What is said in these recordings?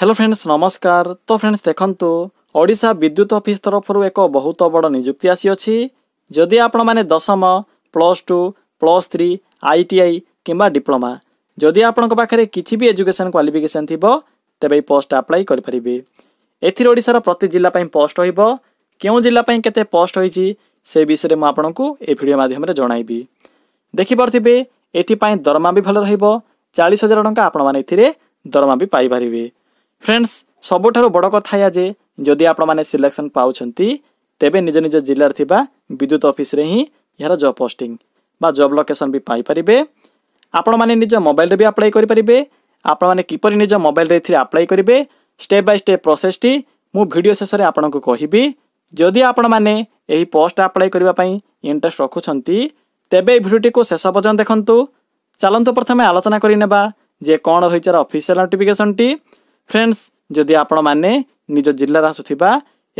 hello friends ନମସ୍କାର ତ friends ଦେଖନ୍ତୁ ଓଡ଼ିଶା ବିଦ୍ୟୁତ ଅଫିସ୍ ତରଫରୁ ଏକ ବହୁତ ବଡ଼ ନିଯୁକ୍ତି ଆସିଅଛି ଯଦି ଆପଣମାନେ ଦଶମ plus two plus three I T I କିମ୍ବା ଡିପ୍ଲୋମା ଯଦି ଆପଣଙ୍କ ପାଖରେ କିଛି ବି ଏଜୁକେସନ୍ କ୍ୱାଲିଫିକେସନ୍ ଥିବ ତେବେ ଏହି ପୋଷ୍ଟ ଆପ୍ଲାଏ କରିପାରିବେ ଏଥିରେ ଓଡ଼ିଶାର ପ୍ରତି ଜିଲ୍ଲା ପାଇଁ ପୋଷ୍ଟ ରହିବ କେଉଁ ଜିଲ୍ଲା ପାଇଁ କେତେ ପୋଷ୍ଟ ହୋଇଛି ସେ ବିଷୟରେ ମୁଁ ଆପଣଙ୍କୁ ଏ ଭିଡ଼ିଓ ମାଧ୍ୟମରେ ଜଣାଇବି ଦେଖିପାରୁଥିବେ ଏଥିପାଇଁ ଦରମା ବି ଭଲ ରହିବ ଚାଳିଶ ହଜାର ଟଙ୍କା ଆପଣମାନେ ଏଥିରେ ଦରମା ବି ପାଇପାରିବେ ଫ୍ରେଣ୍ଡସ୍ ସବୁଠାରୁ ବଡ଼ କଥା ଏହା ଯେ ଯଦି ଆପଣମାନେ ସିଲେକ୍ସନ୍ ପାଉଛନ୍ତି ତେବେ ନିଜ ନିଜ ଜିଲ୍ଲାରେ ଥିବା ବିଦ୍ୟୁତ ଅଫିସରେ ହିଁ ଏହାର ଜବ୍ ପୋଷ୍ଟିଂ ବା ଜବ୍ ଲୋକେସନ୍ ବି ପାଇପାରିବେ ଆପଣମାନେ ନିଜ ମୋବାଇଲରେ ବି ଆପ୍ଲାଏ କରିପାରିବେ ଆପଣମାନେ କିପରି ନିଜ ମୋବାଇଲରେ ଏଥିରେ ଆପ୍ଲାଏ କରିବେ ଷ୍ଟେପ୍ ବାଇ ଷ୍ଟେପ୍ ପ୍ରୋସେସ୍ଟି ମୁଁ ଭିଡ଼ିଓ ଶେଷରେ ଆପଣଙ୍କୁ କହିବି ଯଦି ଆପଣମାନେ ଏହି ପୋଷ୍ଟ ଆପ୍ଲାଏ କରିବା ପାଇଁ ଇଣ୍ଟରେଷ୍ଟ ରଖୁଛନ୍ତି ତେବେ ଏହି ଭିଡ଼ିଓଟିକୁ ଶେଷ ପର୍ଯ୍ୟନ୍ତ ଦେଖନ୍ତୁ ଚାଲନ୍ତୁ ପ୍ରଥମେ ଆଲୋଚନା କରିନେବା ଯେ କ'ଣ ରହିଛି ଅଫିସିଆଲ୍ ନୋଟିଫିକେସନ୍ଟି ଫ୍ରେଣ୍ଡସ୍ ଯଦି ଆପଣମାନେ ନିଜ ଜିଲ୍ଲାରେ ଆସୁଥିବା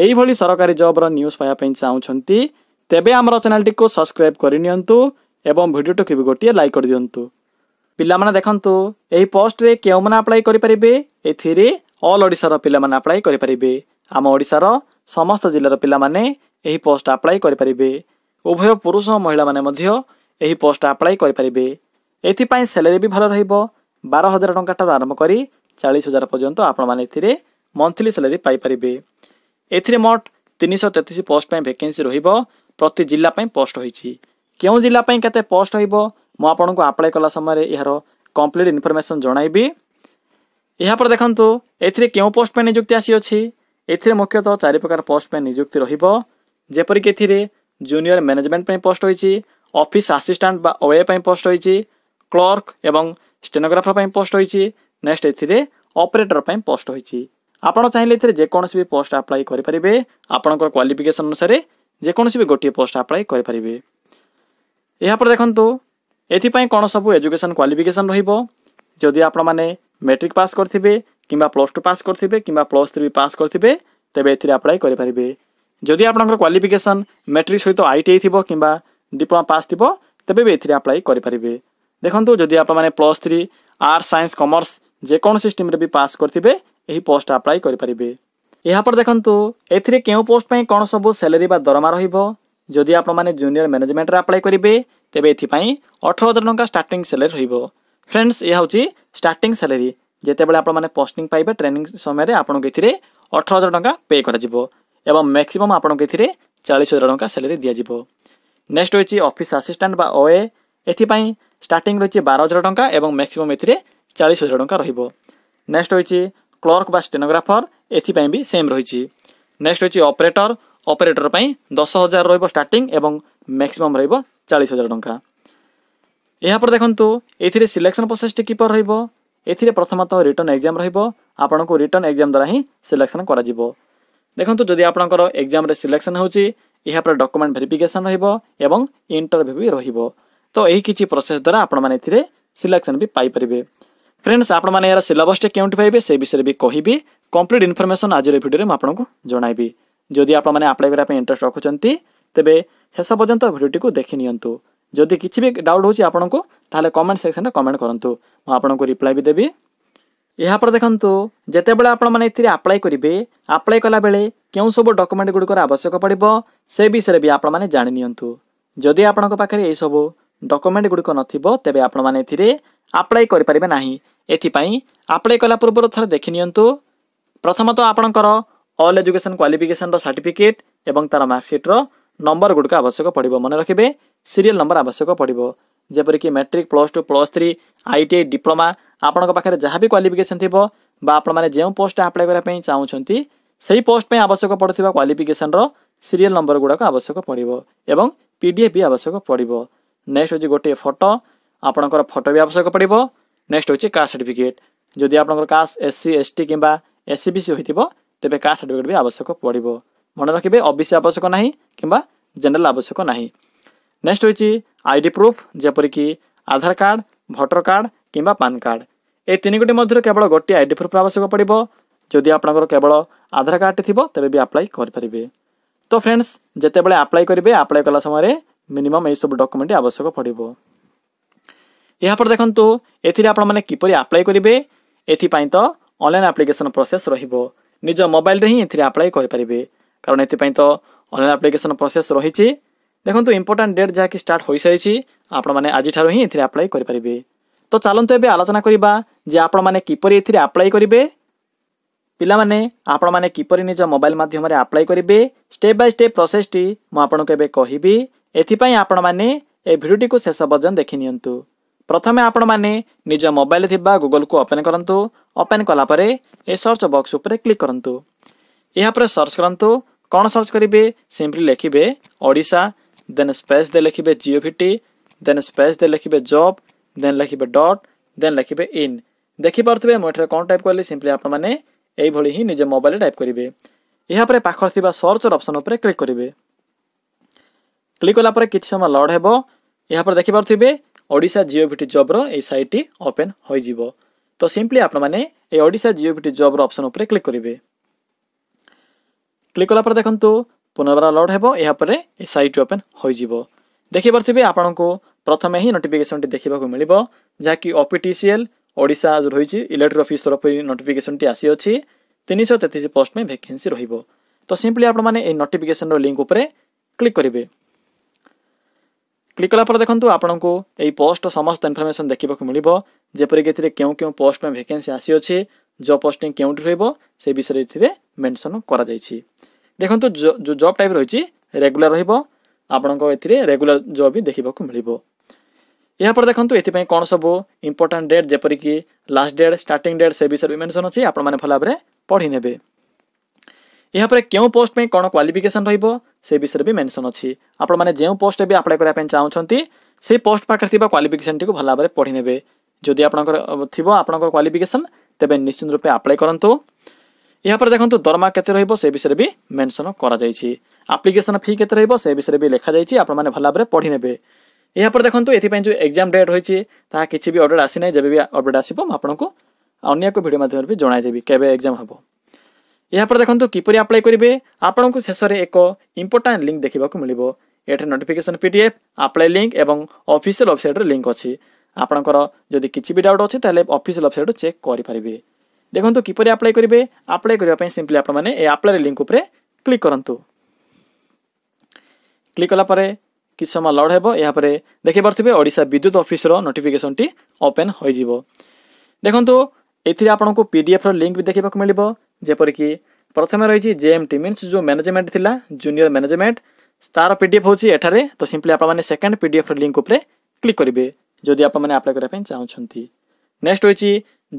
ଏଇଭଳି ସରକାରୀ ଜବ୍ର ନ୍ୟୁଜ୍ ପାଇବା ପାଇଁ ଚାହୁଁଛନ୍ତି ତେବେ ଆମର ଚ୍ୟାନେଲ୍ଟିକୁ ସବସ୍କ୍ରାଇବ୍ କରିନିଅନ୍ତୁ ଏବଂ ଭିଡ଼ିଓଟିକୁ ବି ଗୋଟିଏ ଲାଇକ୍ କରିଦିଅନ୍ତୁ ପିଲାମାନେ ଦେଖନ୍ତୁ ଏହି ପୋଷ୍ଟରେ କେଉଁମାନେ ଆପ୍ଲାଏ କରିପାରିବେ ଏଥିରେ ଅଲ୍ ଓଡ଼ିଶାର ପିଲାମାନେ ଆପ୍ଲାଏ କରିପାରିବେ ଆମ ଓଡ଼ିଶାର ସମସ୍ତ ଜିଲ୍ଲାର ପିଲାମାନେ ଏହି ପୋଷ୍ଟ ଆପ୍ଲାଏ କରିପାରିବେ ଉଭୟ ପୁରୁଷ ଓ ମହିଳାମାନେ ମଧ୍ୟ ଏହି ପୋଷ୍ଟ ଆପ୍ଲାଏ କରିପାରିବେ ଏଥିପାଇଁ ସାଲେରୀ ବି ଭଲ ରହିବ ବାର ହଜାର ଟଙ୍କାଠାରୁ ଆରମ୍ଭ କରି ଚାଳିଶ ହଜାର ପର୍ଯ୍ୟନ୍ତ ଆପଣମାନେ ଏଥିରେ ମନ୍ଥଲି ସାଲାରୀ ପାଇପାରିବେ ଏଥିରେ ମୋଟ ତିନିଶହ ତେତିଶ ପୋଷ୍ଟ ପାଇଁ ଭ୍ୟାକେନ୍ସି ରହିବ ପ୍ରତି ଜିଲ୍ଲା ପାଇଁ ପୋଷ୍ଟ ହୋଇଛି କେଉଁ ଜିଲ୍ଲା ପାଇଁ କେତେ ପୋଷ୍ଟ ରହିବ ମୁଁ ଆପଣଙ୍କୁ ଆପ୍ଲାଏ କଲା ସମୟରେ ଏହାର କମ୍ପ୍ଲିଟ୍ ଇନଫର୍ମେସନ୍ ଜଣାଇବି ଏହାପରେ ଦେଖନ୍ତୁ ଏଥିରେ କେଉଁ ପୋଷ୍ଟ ପାଇଁ ନିଯୁକ୍ତି ଆସିଅଛି ଏଥିରେ ମୁଖ୍ୟତଃ ଚାରି ପ୍ରକାର ପୋଷ୍ଟ ପାଇଁ ନିଯୁକ୍ତି ରହିବ ଯେପରିକି ଏଥିରେ ଜୁନିୟର ମ୍ୟାନେଜମେଣ୍ଟ ପାଇଁ ପୋଷ୍ଟ ହୋଇଛି ଅଫିସ୍ ଆସିଷ୍ଟାଣ୍ଟ ବା ଓଏ ପାଇଁ ପୋଷ୍ଟ ହୋଇଛି କ୍ଲର୍କ ଏବଂ ଷ୍ଟେନୋଗ୍ରାଫର ପାଇଁ ପୋଷ୍ଟ ହୋଇଛି ନେକ୍ସଟ ଏଥିରେ ଅପରେଟର ପାଇଁ ପୋଷ୍ଟ ହୋଇଛି ଆପଣ ଚାହିଁଲେ ଏଥିରେ ଯେକୌଣସି ବି ପୋଷ୍ଟ ଆପ୍ଲାଏ କରିପାରିବେ ଆପଣଙ୍କର କ୍ୱାଲିଫିକେସନ୍ ଅନୁସାରେ ଯେକୌଣସି ବି ଗୋଟିଏ ପୋଷ୍ଟ ଆପ୍ଲାଏ କରିପାରିବେ ଏହାପରେ ଦେଖନ୍ତୁ ଏଥିପାଇଁ କ'ଣ ସବୁ ଏଜୁକେସନ୍ କ୍ୱାଲିଫିକେସନ୍ ରହିବ ଯଦି ଆପଣମାନେ ମେଟ୍ରିକ୍ ପାସ୍ କରିଥିବେ কিংবা প্লস টু পাস করবে কিংবা প্লস থ্রি পাস করবে তবে এতে আপ্লাই করে পারে যদি আপনার কোয়ালিফিকেসন মেট্রিক সহ আইটিআই থাকবে কিংবা ডিপ্লোমা পাস থাকবে তবে এতে আপ্লাই করে পারে দেখুন যদি আপনার plus three arts science commerce ଯେକୌଣସି ଷ୍ଟ୍ରିମ୍ରେ ବି ପାସ୍ କରିଥିବେ ଏହି ପୋଷ୍ଟ ଆପ୍ଲାଏ କରିପାରିବେ ଏହାପରେ ଦେଖନ୍ତୁ ଏଥିରେ କେଉଁ ପୋଷ୍ଟ ପାଇଁ କ'ଣ ସବୁ ସାଲେରୀ ବା ଦରମା ରହିବ ଯଦି ଆପଣମାନେ ଜୁନିୟର ମ୍ୟାନେଜମେଣ୍ଟରେ ଆପ୍ଲାଏ କରିବେ ତେବେ ଏଥିପାଇଁ ଅଠର ହଜାର ଟଙ୍କା ଷ୍ଟାର୍ଟିଂ ସାଲେରୀ ରହିବ ଫ୍ରେଣ୍ଡସ୍ ଏହା ହେଉଛି ଷ୍ଟାର୍ଟିଂ ସାଲେରୀ ଯେତେବେଳେ ଆପଣମାନେ ପୋଷ୍ଟିଂ ପାଇବେ ଟ୍ରେନିଂ ସମୟରେ ଆପଣଙ୍କୁ ଏଥିରେ ଅଠର ହଜାର ଟଙ୍କା ପେ କରାଯିବ ଏବଂ ମ୍ୟାକ୍ସିମମ୍ ଆପଣଙ୍କୁ ଏଥିରେ ଚାଳିଶ ହଜାର ଟଙ୍କା ସାଲେରୀ ଦିଆଯିବ ନେକ୍ସଟ ରହିଛି ଅଫିସ୍ ଆସିଷ୍ଟାଣ୍ଟ ବା ଓଏ ଏଥିପାଇଁ ଷ୍ଟାର୍ଟିଂ ରହିଛି ବାର ହଜାର ଟଙ୍କା ଏବଂ ମ୍ୟାକ୍ସିମମ୍ ଏଥିରେ ଚାଳିଶ ହଜାର ଟଙ୍କା ରହିବ ନେକ୍ସଟ ହୋଇଛି କ୍ଲର୍କ ବା ଷ୍ଟେନୋଗ୍ରାଫର ଏଥିପାଇଁ ବି ସେମ୍ ରହିଛି ନେକ୍ସଟ ରହିଛି ଅପରେଟର ଅପରେଟର ପାଇଁ ଦଶ ହଜାର ରହିବ ଷ୍ଟାର୍ଟିଂ ଏବଂ ମ୍ୟାକ୍ସିମମ୍ ରହିବ ଚାଳିଶ ହଜାର ଟଙ୍କା ଏହାପରେ ଦେଖନ୍ତୁ ଏଥିରେ ସିଲେକ୍ସନ୍ ପ୍ରୋସେସ୍ଟି କିପରି ରହିବ ଏଥିରେ ପ୍ରଥମତଃ ରିଟର୍ଣ୍ଣ ଏକ୍ଜାମ୍ ରହିବ ଆପଣଙ୍କୁ ରିଟର୍ଣ୍ଣ ଏକ୍ଜାମ୍ ଦ୍ୱାରା ହିଁ ସିଲେକ୍ସନ୍ କରାଯିବ ଦେଖନ୍ତୁ ଯଦି ଆପଣଙ୍କର ଏକ୍ଜାମ୍ରେ ସିଲେକ୍ସନ୍ ହେଉଛି ଏହାପରେ ଡକୁମେଣ୍ଟ ଭେରିଫିକେସନ୍ ରହିବ ଏବଂ ଇଣ୍ଟରଭ୍ୟୁ ବି ରହିବ ତ ଏହି କିଛି ପ୍ରୋସେସ୍ ଦ୍ୱାରା ଆପଣମାନେ ଏଥିରେ ସିଲେକ୍ସନ୍ ବି ପାଇପାରିବେ फ्रेंड्स ଆପଣମାନେ ଏହାର ସିଲାବସ୍ଟି କେଉଁଠି ପାଇବେ ସେ ବିଷୟରେ ବି କହିବି କମ୍ପ୍ଲିଟ୍ ଇନଫର୍ମେସନ୍ ଆଜିର ଭିଡ଼ିଓରେ ମୁଁ ଆପଣଙ୍କୁ ଜଣାଇବି ଯଦି ଆପଣମାନେ ଆପ୍ଲାଏ କରିବା ପାଇଁ ଇଣ୍ଟରେଷ୍ଟ ରଖୁଛନ୍ତି ତେବେ ଶେଷ ପର୍ଯ୍ୟନ୍ତ ଭିଡ଼ିଓଟିକୁ ଦେଖିନିଅନ୍ତୁ ଯଦି କିଛି ବି ଡାଉଟ୍ ହେଉଛି ଆପଣଙ୍କୁ ତାହେଲେ କମେଣ୍ଟ ସେକ୍ସନରେ କମେଣ୍ଟ କରନ୍ତୁ ମୁଁ ଆପଣଙ୍କୁ ରିପ୍ଲାଏ ବି ଦେବି ଏହାପରେ ଦେଖନ୍ତୁ ଯେତେବେଳେ ଆପଣମାନେ ଏଥିରେ ଆପ୍ଲାଏ କରିବେ ଆପ୍ଲାଏ କଲାବେଳେ କେଉଁ ସବୁ ଡକୁମେଣ୍ଟ ଗୁଡ଼ିକର ଆବଶ୍ୟକ ପଡ଼ିବ ସେ ବିଷୟରେ ବି ଆପଣମାନେ ଜାଣିନିଅନ୍ତୁ ଯଦି ଆପଣଙ୍କ ପାଖରେ ଏହିସବୁ ଡକୁମେଣ୍ଟ ଗୁଡ଼ିକ ନଥିବ ତେବେ ଆପଣମାନେ ଏଥିରେ ଆପ୍ଲାଏ କରିପାରିବେ ନାହିଁ ଏଥିପାଇଁ ଆପ୍ଲାଏ କଲା ପୂର୍ବରୁ ଥରେ ଦେଖିନିଅନ୍ତୁ ପ୍ରଥମତଃ ଆପଣଙ୍କର ଅଲ୍ ଏଜୁକେସନ୍ କ୍ୱାଲିଫିକେସନ୍ର ସାର୍ଟିଫିକେଟ୍ ଏବଂ ତା'ର ମାର୍କସିଟ୍ର ନମ୍ବର ଗୁଡ଼ିକ ଆବଶ୍ୟକ ପଡ଼ିବ ମନେ ରଖିବେ ସିରିଏଲ୍ ନମ୍ବର ଆବଶ୍ୟକ ପଡ଼ିବ ଯେପରିକି matric plus two plus three I T I diploma ଆପଣଙ୍କ ପାଖରେ ଯାହା ବି କ୍ୱାଲିଫିକେସନ୍ ଥିବ ବା ଆପଣମାନେ ଯେଉଁ ପୋଷ୍ଟ ଆପ୍ଲାଏ କରିବା ପାଇଁ ଚାହୁଁଛନ୍ତି ସେହି ପୋଷ୍ଟ ପାଇଁ ଆବଶ୍ୟକ ପଡ଼ୁଥିବା କ୍ୱାଲିଫିକେସନ୍ର ସିରିଏଲ୍ ନମ୍ବର ଗୁଡ଼ାକ ଆବଶ୍ୟକ ପଡ଼ିବ ଏବଂ ପି ଡି ଏଫ୍ ବି ଆବଶ୍ୟକ ପଡ଼ିବ ନେକ୍ସଟ ହେଉଛି ଗୋଟିଏ ଫଟୋ ଆପଣଙ୍କର ଫଟୋ ବି ଆବଶ୍ୟକ ପଡ଼ିବ নেক্সট হচ্ছে কাস্ট সার্টিফিকেট যদি আপনার কাস্ট এসসি এসটি কিংবা এসসি বিসি হয়ে তেবে কাস্ট সার্টিফিকেট বি আবশ্যক পড়ব মনে রাখবে ওবিসি আবশ্যক না কিংবা জেনারেল আবশ্যক না নেক্সট হচ্ছে আইডি প্রুফ যেপরিকি আধার কার্ড ভোটর কার্ড কিংবা পান কার্ড এই তিনগোটি মধ্যে কেবল গোটি আইডি প্রুফ আবশ্যক পড়ব যদি আপনার কেবল আধার কার্ডটি থাকবে তবে বি আপ্লাই করে পারবে তো ফ্রেন্ডস যেতবে আপ্লাই করবে আপ্লাই কলা সময় মিনিমম এইসব ডকুমেন্ট আবশ্যক পড়ব ଏହାପରେ ଦେଖନ୍ତୁ ଏଥିରେ ଆପଣମାନେ କିପରି ଆପ୍ଲାଏ କରିବେ ଏଥିପାଇଁ ତ ଅନଲାଇନ୍ ଆପ୍ଲିକେସନ୍ ପ୍ରୋସେସ୍ ରହିବ ନିଜ ମୋବାଇଲରେ ହିଁ ଏଥିରେ ଆପ୍ଲାଏ କରିପାରିବେ କାରଣ ଏଥିପାଇଁ ତ ଅନଲାଇନ୍ ଆପ୍ଲିକେସନ୍ ପ୍ରୋସେସ୍ ରହିଛି ଦେଖନ୍ତୁ ଇମ୍ପୋର୍ଟାଣ୍ଟ ଡେଟ୍ ଯାହାକି ଷ୍ଟାର୍ଟ ହୋଇସାରିଛି ଆପଣମାନେ ଆଜିଠାରୁ ହିଁ ଏଥିରେ ଆପ୍ଲାଏ କରିପାରିବେ ତ ଚାଲନ୍ତୁ ଏବେ ଆଲୋଚନା କରିବା ଯେ ଆପଣମାନେ କିପରି ଏଥିରେ ଆପ୍ଲାଏ କରିବେ ପିଲାମାନେ ଆପଣମାନେ କିପରି ନିଜ ମୋବାଇଲ ମାଧ୍ୟମରେ ଆପ୍ଲାଏ କରିବେ ଷ୍ଟେପ୍ ବାଇ ଷ୍ଟେପ୍ ପ୍ରୋସେସ୍ଟି ମୁଁ ଆପଣଙ୍କୁ ଏବେ କହିବି ଏଥିପାଇଁ ଆପଣମାନେ ଏ ଭିଡ଼ିଓଟିକୁ ଶେଷ ପର୍ଯ୍ୟନ୍ତ ଦେଖିନିଅନ୍ତୁ પ્રથમ આપણ માને નિજે મોબાઈલ થી બા Google કુ ઓપન કરંતો ઓપન કલા પરે એ સર્ચ બોક્સ ઉપર ક્લિક કરંતો યહા પર સર્ચ કરંતો કોણ સર્ચ કરીબે સિમ્પલી લખિબે ઓડિશા ધેન સ્પેસ દે લખિબે Jio VT ધેન સ્પેસ દે લખિબે જોબ ધેન લખિબે ડોટ ધેન લખિબે in દેખી પરતબે મોટરે કોણ ટાઇપ કરલી સિમ્પલી આપણ માને એ ભોલી હી નિજે મોબાઈલ ટાઇપ કરીબે યહા પર પાખર થી બા સર્ચ ઓપ્શન ઉપર ક્લિક કરીબે ક્લિક કલા પરે કીછ સમ લોડ હેબો યહા પર દેખી પરતબે ଓଡ଼ିଶା ଜିଓଭିଟି ଜବ୍ର ଏଇ ସାଇଟ୍ଟି ଓପେନ୍ ହୋଇଯିବ ତ ସିମ୍ପଲି ଆପଣମାନେ এই ওড়িশা জিওভিটি জব্র অপসন উপরে ক্লিক করবে ক্লিক কলাপরে দেখুন পুনর্বার লোড হব এরপরে এই সাইটটি ওপেন হয়ে যাব দেখিপারে আপনার প্রথমে হি নোটিফিকেসনটি দেখা মিলব যা কি ওপিটিসিএল ওড়িশা যে রয়েছে ইলেক্ট্রি অফিস তরফ নোটিফিকেসনটি আসিছি তিনশো তেত্রিশ পোস্ট পাই ভ্যাকেন্সি রহব তো সিম্পলি আপনার এই নোটিফিকেসন লিঙ্ক উপরে ক্লিক করবে ক্লিক কলাপরে দেখুন আপনার এই পোস্ট সমস্ত ইনফরমেসন দেখা মিলব যেপরিক এতে কেউ কেউ পোস্ট ভ্যাকেন্সি আসিছে জব পোস্টিং কেউটি রহব সেই বিষয়ে এতে মেনশন করা যাই দেখুন জব টাইপ রয়েছে রেগুলার রহব আপনার এতে রেগুলার জব বি দেখা মিলব ଏହାପରେ ଦେଖନ୍ତୁ ଏଥିପାଇଁ କ'ଣ ସବୁ ଇମ୍ପୋର୍ଟାଣ୍ଟ ଡେଟ୍ ଯେପରିକି ଲାଷ୍ଟ ଡେଟ୍ ଷ୍ଟାର୍ଟିଂ ଡେଟ୍ ସେ ବିଷୟରେ ବି ମେନସନ୍ ଅଛି ଆପଣମାନେ ଭଲ ଭାବରେ ପଢ଼ି ନେବେ ଏହାପରେ କେଉଁ ପୋଷ୍ଟ ପାଇଁ କ'ଣ କ୍ୱାଲିଫିକେସନ୍ ରହିବ ସେ ବିଷୟରେ ବି ମେନ୍ସନ୍ ଅଛି ଆପଣମାନେ ଯେଉଁ ପୋଷ୍ଟରେ ବି ଆପ୍ଲାଏ କରିବା ପାଇଁ ଚାହୁଁଛନ୍ତି ସେହି ପୋଷ୍ଟ ପାଖରେ ଥିବା କ୍ୱାଲିଫିକେସନ୍ଟିକୁ ଭଲ ଭାବରେ ପଢ଼ି ନେବେ ଯଦି ଆପଣଙ୍କର ଥିବ ଆପଣଙ୍କର କ୍ୱାଲିଫିକେସନ୍ ତେବେ ନିଶ୍ଚିତ ରୂପେ ଆପ୍ଲାଏ କରନ୍ତୁ ଏହାପରେ ଦେଖନ୍ତୁ ଦରମା କେତେ ରହିବ ସେ ବିଷୟରେ ବି ମେନ୍ସନ୍ କରାଯାଇଛି ଆପ୍ଲିକେସନ୍ ଫି କେତେ ରହିବ ସେ ବିଷୟରେ ବି ଲେଖାଯାଇଛି ଆପଣମାନେ ଭଲ ଭାବରେ ପଢ଼ି ନେବେ ଏହାପରେ ଦେଖନ୍ତୁ ଏଥିପାଇଁ ଯେଉଁ ଏକ୍ଜାମ୍ ଡେଟ୍ ରହିଛି ତାହା କିଛି ବି ଅର୍ଡ଼ର ଆସିନାହିଁ ଯେବେ ବି ଅପଡ଼େଟ୍ ଆସିବ ମୁଁ ଆପଣଙ୍କୁ ଅନ୍ୟ ଏକ ଭିଡ଼ିଓ ମାଧ୍ୟମରେ ବି ଜଣାଇଦେବି କେବେ ଏକ୍ଜାମ୍ ହେବ ଏହାପରେ ଦେଖନ୍ତୁ କିପରି ଆପ୍ଲାଏ କରିବେ ଆପଣଙ୍କୁ ଶେଷରେ ଏକ ଇମ୍ପୋର୍ଟାଣ୍ଟ ଲିଙ୍କ୍ ଦେଖିବାକୁ ମିଳିବ ଏଠାରେ notification P D F apply link ଏବଂ ଅଫିସିଆଲ୍ ୱେବସାଇଟ୍ର ଲିଙ୍କ୍ ଅଛି ଆପଣଙ୍କର ଯଦି କିଛି ବି ଡାଉଟ୍ ଅଛି ତାହେଲେ ଅଫିସିଆଲ୍ ୱେବସାଇଟ୍ରୁ ଚେକ୍ କରିପାରିବେ ଦେଖନ୍ତୁ କିପରି ଆପ୍ଲାଏ କରିବେ ଆପ୍ଲାଏ କରିବା ପାଇଁ ସିମ୍ପଲି ଆପଣମାନେ ଏ ଆପ୍ଲାଏ ଲିଙ୍କ୍ ଉପରେ କ୍ଲିକ୍ କରନ୍ତୁ କ୍ଲିକ୍ କଲା ପରେ କିଛି ସମୟ ଲୋଡ଼୍ ହେବ ଏହାପରେ ଦେଖିପାରୁଥିବେ ଓଡ଼ିଶା ବିଦ୍ୟୁତ ଅଫିସର ନୋଟିଫିକେସନ୍ଟି ଓପେନ୍ ହୋଇଯିବ ଦେଖନ୍ତୁ ଏଥିରେ ଆପଣଙ୍କୁ ପିଡ଼ିଏଫ୍ର ଲିଙ୍କ୍ ବି ଦେଖିବାକୁ ମିଳିବ ଯେପରିକି ପ୍ରଥମେ ରହିଛି ଟି ମିନ୍ସ ଯେଉଁ ମ୍ୟାନେଜମେଣ୍ଟ ଥିଲା ଜୁନିୟର ମ୍ୟାନେଜମେଣ୍ଟ ତାର ପି ଡି ଏଫ୍ ହେଉଛି ଏଠାରେ ତ ସିମ୍ପଲି ଆପଣମାନେ ସେକେଣ୍ଡ ପି ଡି ଏଫ୍ର ଲିଙ୍କ୍ ଉପରେ କ୍ଲିକ୍ କରିବେ ଯଦି ଆପଣମାନେ ଆପ୍ଲାଏ କରିବା ପାଇଁ ଚାହୁଁଛନ୍ତି ନେକ୍ସଟ ରହିଛି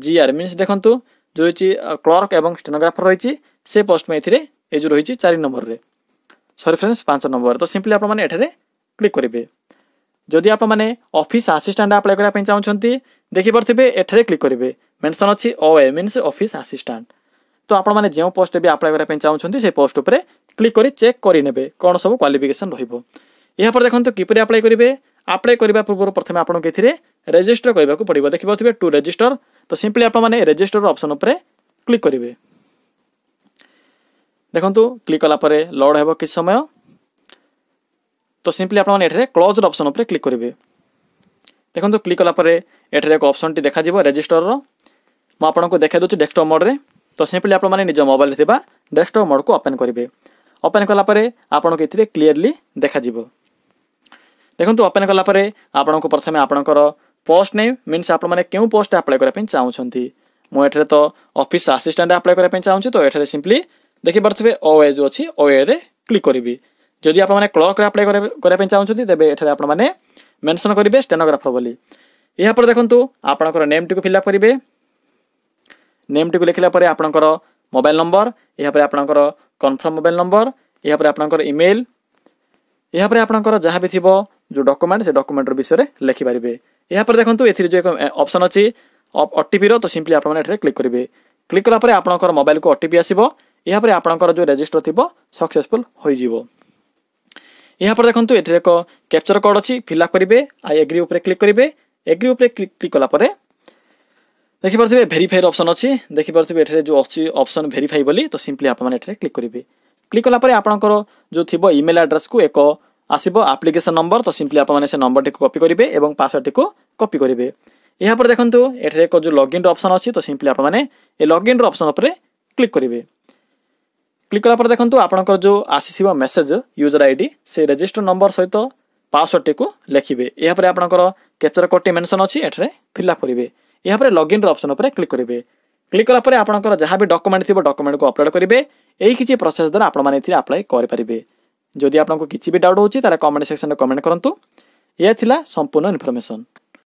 ଜି ଆର୍ ମିନ୍ସ ଦେଖନ୍ତୁ ଯେଉଁ ରହିଛି କ୍ଲର୍କ ଏବଂ ଷ୍ଟେନୋଗ୍ରାଫର ରହିଛି ସେ ପୋଷ୍ଟ ପାଇଁ ଏଥିରେ ଏ ଯେଉଁ ରହିଛି ଚାରି ନମ୍ବରରେ ସରିଫରେନ୍ସ ପାଞ୍ଚ ନମ୍ବର ତ ସିମ୍ପଲି ଆପଣମାନେ ଏଠାରେ କ୍ଲିକ୍ କରିବେ ଯଦି ଆପଣମାନେ ଅଫିସ୍ ଆସିଷ୍ଟାଣ୍ଟ ଆପ୍ଲାଏ କରିବା ପାଇଁ ଚାହୁଁଛନ୍ତି ଦେଖିପାରୁଥିବେ ଏଠାରେ କ୍ଲିକ୍ କରିବେ ମେନ୍ସନ୍ ଅଛି O A means office assistant তো ଆପଣମାନେ ଯେଉଁ ପୋଷ୍ଟ ଏବେ ଆପ୍ଲାଏ କରିବା ପାଇଁ ଚାହୁଁଛନ୍ତି ସେ ପୋଷ୍ଟ ଉପରେ କ୍ଲିକ୍ କରି ଚେକ୍ କରିନେବେ କ'ଣ ସବୁ କ୍ୱାଲିଫିକେସନ୍ ରହିବ ଏହାପରେ ଦେଖନ୍ତୁ କିପରି ଆପ୍ଲାଏ କରିବେ ଆପ୍ଲାଏ କରିବା ପୂର୍ବରୁ ପ୍ରଥମେ ଆପଣଙ୍କୁ ଏଥିରେ ରେଜିଷ୍ଟର କରିବାକୁ ପଡ଼ିବ ଦେଖିପାରୁଥିବେ ଟୁ ରେଜିଷ୍ଟର ତ ସିମ୍ପଲି ଆପଣମାନେ ରେଜିଷ୍ଟର ଅପସନ୍ ଉପରେ କ୍ଲିକ୍ କରିବେ ଦେଖନ୍ତୁ କ୍ଲିକ୍ କଲା ପରେ ଲୋଡ଼୍ ହେବ କିଛି ସମୟ ତ ସିମ୍ପଲି ଆପଣମାନେ ଏଠାରେ କ୍ଲୋଜ୍ର ଅପସନ୍ ଉପରେ କ୍ଲିକ୍ କରିବେ ଦେଖନ୍ତୁ କ୍ଲିକ୍ କଲା ପରେ ଏଠାରେ ଏକ ଅପସନ୍ଟି ଦେଖାଯିବ ରେଜିଷ୍ଟରର ମୁଁ ଆପଣଙ୍କୁ ଦେଖାଇ ଦେଉଛି ଡେସ୍କଟପ୍ ମୋଡ଼୍ରେ ତ ସିମ୍ପଲି ଆପଣମାନେ ନିଜ ମୋବାଇଲରେ ଥିବା ଡେସ୍କଟପ୍ ମୋଡ଼କୁ ଓପେନ୍ କରିବେ ଓପେନ୍ କଲାପରେ ଆପଣଙ୍କୁ ଏଥିରେ କ୍ଲିଅରଲି ଦେଖାଯିବ ଦେଖନ୍ତୁ ଓପେନ୍ କଲାପରେ ଆପଣଙ୍କୁ ପ୍ରଥମେ ଆପଣଙ୍କର ପୋଷ୍ଟ ନେମ୍ ମିନ୍ସ ଆପଣମାନେ କେଉଁ ପୋଷ୍ଟ ଆପ୍ଲାଏ କରିବା ପାଇଁ ଚାହୁଁଛନ୍ତି ମୁଁ ଏଠାରେ ତ ଅଫିସ୍ ଆସିଷ୍ଟାଣ୍ଟ ଆପ୍ଲାଏ କରିବା ପାଇଁ ଚାହୁଁଛି ତ ଏଠାରେ ସିମ୍ପଲି ଦେଖିପାରୁଥିବେ ଓ ଏ ଯେଉଁ ଅଛି ଓ ଏରେ କ୍ଲିକ୍ କରିବି ଯଦି ଆପଣମାନେ କ୍ଲର୍କରେ ଆପ୍ଲାଏ କରିବା ପାଇଁ ଚାହୁଁଛନ୍ତି ତେବେ ଏଠାରେ ଆପଣମାନେ ମେନସନ୍ କରିବେ ଷ୍ଟେନୋଗ୍ରାଫର ବୋଲି ଏହାପରେ ଦେଖନ୍ତୁ ଆପଣଙ୍କର ନେମ୍ଟିକୁ ଫିଲ୍ଅପ୍ କରିବେ নেমটিকে লিখিলা পরে আপনার মোবাইল নম্বর এরপরে আপনার কনফর্ম মোবাইল নম্বর এরপরে আপনার ইমেল এরপরে আপনার যা বি থাকবে যে ডকুমেন্ট সে ডকুমেন্টর বিষয়ে লিখিপারে এরপরে দেখুন এর যে অপসন অছি অটিপির তো সিম্পলি আপনার এটি ক্লিক করবে ক্লিক কলাপরে আপনার মোবাইল কু অটিপি আসব এরপরে আপনার যে রেজিষ্টর থাকবে সকসেসফুল হয়ে যাব এরপরে দেখুন এটি এক ক্যাপচর কোড অছি ফিল আপ করবে আই এগ্রি উপরে ক্লিক করবে এগ্রি উপরে ক্লিক কলাপরে ଦେଖିପାରୁଥିବେ ଭେରିଫାଇର ଅପସନ୍ ଅଛି ଦେଖିପାରୁଥିବେ ଏଠାରେ ଯେଉଁ ଅଛି ଅପସନ୍ ଭେରିଫାଇ ବୋଲି ତ ସିମ୍ପଲି ଆପଣମାନେ ଏଠାରେ କ୍ଲିକ୍ କରିବେ କ୍ଲିକ୍ କଲା ପରେ ଆପଣଙ୍କର ଯେଉଁ ଥିବ ଇମେଲ୍ ଆଡ୍ରେସ୍କୁ ଏକ ଆସିବ ଆପ୍ଲିକେସନ୍ ନମ୍ବର ତ ସିମ୍ପଲି ଆପଣମାନେ ସେ ନମ୍ବରଟିକୁ କପି କରିବେ ଏବଂ ପାସୱାର୍ଡ଼ଟିକୁ କପି କରିବେ ଏହାପରେ ଦେଖନ୍ତୁ ଏଠାରେ ଏକ ଯେଉଁ ଲଗ୍ଇନ୍ର ଅପସନ୍ ଅଛି ତ ସିମ୍ପଲି ଆପଣମାନେ ଏ ଲଗ୍ଇନ୍ର ଅପସନ୍ ଉପରେ କ୍ଲିକ୍ କରିବେ କ୍ଲିକ୍ କଲା ପରେ ଦେଖନ୍ତୁ ଆପଣଙ୍କର ଯେଉଁ ଆସିଥିବା ମେସେଜ୍ ୟୁଜର୍ ଆଇ ଡି ସେ ରେଜିଷ୍ଟର ନମ୍ବର ସହିତ ପାସୱାର୍ଡ଼ଟିକୁ ଲେଖିବେ ଏହାପରେ ଆପଣଙ୍କର କେଚର କୋଡ଼ଟି ମେନସନ୍ ଅଛି ଏଠାରେ ଫିଲ୍ଅପ୍ କରିବେ ଏହାପରେ ଲଗ୍ଇନ୍ର ଅପସନ୍ ଉପରେ କ୍ଲିକ୍ କରିବେ କ୍ଲିକ୍ କଲା ପରେ ଆପଣଙ୍କର ଯାହା ବି ଡକୁମେଣ୍ଟ ଥିବ ଡକୁମେଣ୍ଟକୁ ଅପଲୋଡ଼ କରିବେ ଏହି କିଛି ପ୍ରୋସେସ୍ ଦ୍ୱାରା ଆପଣମାନେ ଏଥିରେ ଆପ୍ଲାଏ କରିପାରିବେ ଯଦି ଆପଣଙ୍କୁ କିଛି ବି ଡାଉଟ୍ ହେଉଛି ତାହେଲେ କମେଣ୍ଟ ସେକ୍ସନରେ କମେଣ୍ଟ କରନ୍ତୁ ଏହା ଥିଲା ସମ୍ପୂର୍ଣ୍ଣ ଇନଫର୍ମେସନ୍